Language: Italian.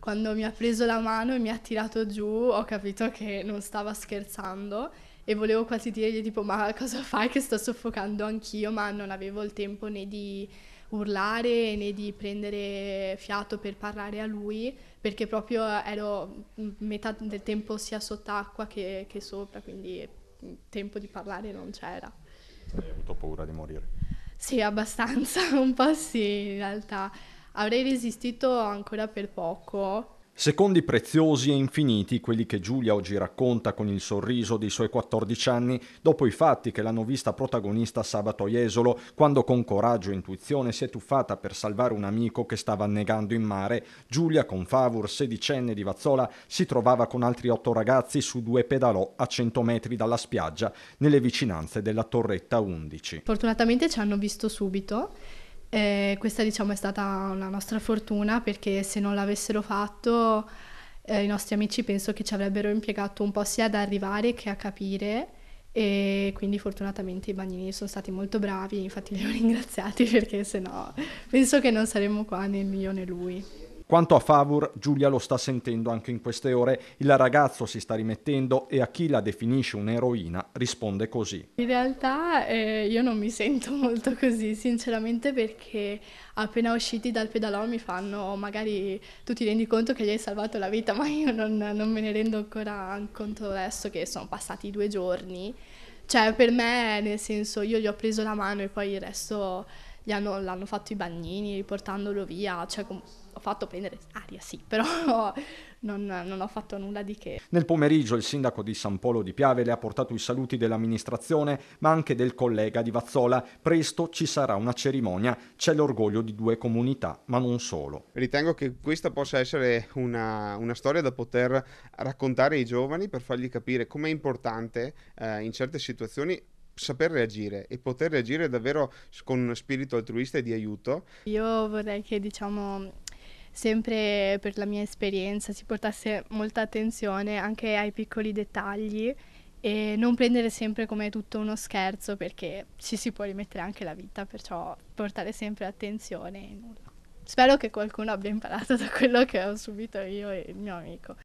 quando mi ha preso la mano e mi ha tirato giù, ho capito che non stava scherzando e volevo quasi dirgli tipo ma cosa fai che sto soffocando anch'io, ma non avevo il tempo né di urlare né di prendere fiato per parlare a lui perché proprio ero metà del tempo sia sott'acqua che, che sopra, quindi tempo di parlare non c'era. Hai avuto paura di morire? Sì, abbastanza, un po' sì in realtà avrei resistito ancora per poco. Secondi preziosi e infiniti, quelli che Giulia oggi racconta con il sorriso dei suoi 14 anni, dopo i fatti che l'hanno vista protagonista sabato a Jesolo, quando con coraggio e intuizione si è tuffata per salvare un amico che stava annegando in mare, Giulia con Favur, sedicenne di Vazzola, si trovava con altri otto ragazzi su due pedalò a 100 metri dalla spiaggia, nelle vicinanze della Torretta 11. Fortunatamente ci hanno visto subito eh, questa diciamo è stata una nostra fortuna perché se non l'avessero fatto eh, i nostri amici penso che ci avrebbero impiegato un po' sia ad arrivare che a capire e quindi fortunatamente i bagnini sono stati molto bravi, infatti li ho ringraziati perché se no penso che non saremmo qua né io né lui. Quanto a Favor, Giulia lo sta sentendo anche in queste ore. Il ragazzo si sta rimettendo e a chi la definisce un'eroina risponde così. In realtà eh, io non mi sento molto così, sinceramente, perché appena usciti dal pedalò mi fanno oh, magari tu ti rendi conto che gli hai salvato la vita, ma io non, non me ne rendo ancora conto adesso che sono passati due giorni. Cioè, per me, nel senso, io gli ho preso la mano e poi il resto hanno, l'hanno fatto i bagnini riportandolo via, cioè com- ho fatto prendere aria sì, però non, non, ho fatto nulla di che. Nel pomeriggio il sindaco di San Polo di Piave le ha portato i saluti dell'amministrazione ma anche del collega di Vazzola. Presto ci sarà una cerimonia, c'è l'orgoglio di due comunità, ma non solo. Ritengo che questa possa essere una, una storia da poter raccontare ai giovani per fargli capire com'è importante eh, in certe situazioni saper reagire e poter reagire davvero con uno spirito altruista e di aiuto. Io vorrei che diciamo sempre per la mia esperienza si portasse molta attenzione anche ai piccoli dettagli e non prendere sempre come tutto uno scherzo perché ci si può rimettere anche la vita, perciò portare sempre attenzione e nulla. Spero che qualcuno abbia imparato da quello che ho subito io e il mio amico.